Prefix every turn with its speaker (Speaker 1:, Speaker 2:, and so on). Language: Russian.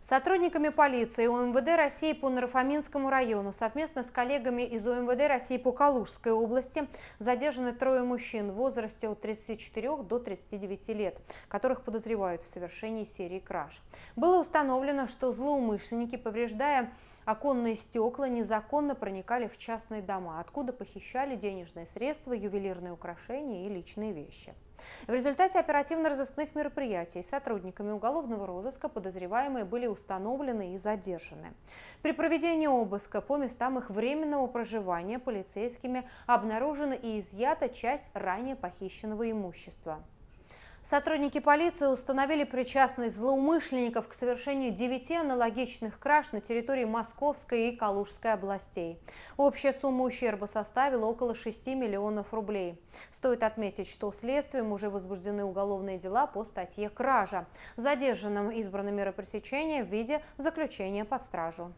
Speaker 1: сотрудниками полиции
Speaker 2: УМВД России по Нарафаминскому району совместно с коллегами из УМВД России по Калужской области задержаны трое мужчин в возрасте от 34 до 39 лет, которых подозревают в совершении серии краж. Было установлено, что злоумышленники, повреждая Оконные стекла незаконно проникали в частные дома, откуда похищали денежные средства, ювелирные украшения и личные вещи. В результате оперативно-розыскных мероприятий сотрудниками уголовного розыска подозреваемые были установлены и задержаны. При проведении обыска по местам их временного проживания полицейскими обнаружена и изъята часть ранее похищенного имущества. Сотрудники полиции установили причастность злоумышленников к совершению 9 аналогичных краж на территории Московской и Калужской областей. Общая сумма ущерба составила около 6 миллионов рублей. Стоит отметить, что следствием уже возбуждены уголовные дела по статье «Кража». Задержанным избрано меры пресечения в виде заключения под
Speaker 1: стражу.